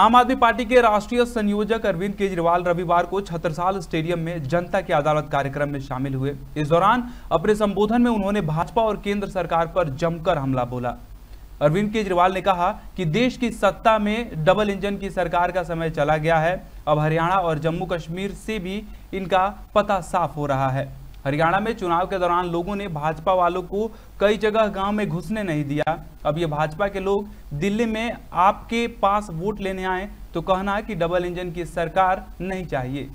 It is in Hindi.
आम आदमी पार्टी के राष्ट्रीय संयोजक अरविंद केजरीवाल रविवार को छतरसाल स्टेडियम में जनता की अदालत कार्यक्रम में शामिल हुए इस दौरान अपने संबोधन में उन्होंने भाजपा और केंद्र सरकार पर जमकर हमला बोला अरविंद केजरीवाल ने कहा कि देश की सत्ता में डबल इंजन की सरकार का समय चला गया है अब हरियाणा और जम्मू कश्मीर से भी इनका पता साफ हो रहा है हरियाणा में चुनाव के दौरान लोगों ने भाजपा वालों को कई जगह गांव में घुसने नहीं दिया अब ये भाजपा के लोग दिल्ली में आपके पास वोट लेने आए तो कहना है कि डबल इंजन की सरकार नहीं चाहिए